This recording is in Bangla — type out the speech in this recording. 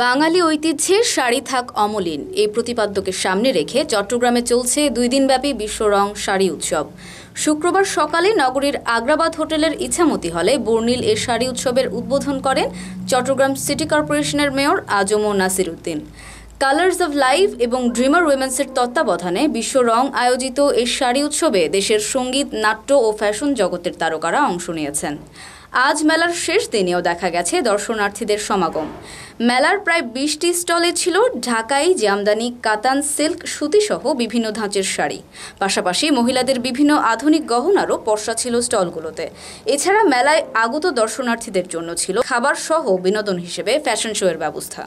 বাঙালি ঐতিহ্যের শাড়ি থাক অমলিন এই প্রতিপাদ্যকে সামনে রেখে চট্টগ্রামে চলছে দুই দিনব্যাপী বিশ্ব রং শাড়ি উৎসব শুক্রবার সকালে নগরীর আগ্রাবাদ হোটেলের ইছামতি হলে বর্ণিল এ শাড়ি উৎসবের উদ্বোধন করেন চট্টগ্রাম সিটি কর্পোরেশনের মেয়র আজম ও Nasir Uddin colours of live এবং ড্রিমার উইমেন্সের তত্ত্বাবধানে বিশ্ব রং আয়োজিত এই শাড়ি উৎসবে দেশের সঙ্গীত নাট্য ও ফ্যাশন জগতের তারকারা অংশ নিয়েছেন আজ মেলার শেষ দিনেও দেখা গেছে দর্শনার্থীদের সমাগম মেলার প্রায় বিশটি স্টলে ছিল ঢাকাই জামদানি কাতান সিল্ক সুতিসহ বিভিন্ন ধাঁচের শাড়ি পাশাপাশি মহিলাদের বিভিন্ন আধুনিক গহনারও পর্ষা ছিল স্টলগুলোতে এছাড়া মেলায় আগত দর্শনার্থীদের জন্য ছিল খাবার সহ বিনোদন হিসেবে ফ্যাশন শোয়ের ব্যবস্থা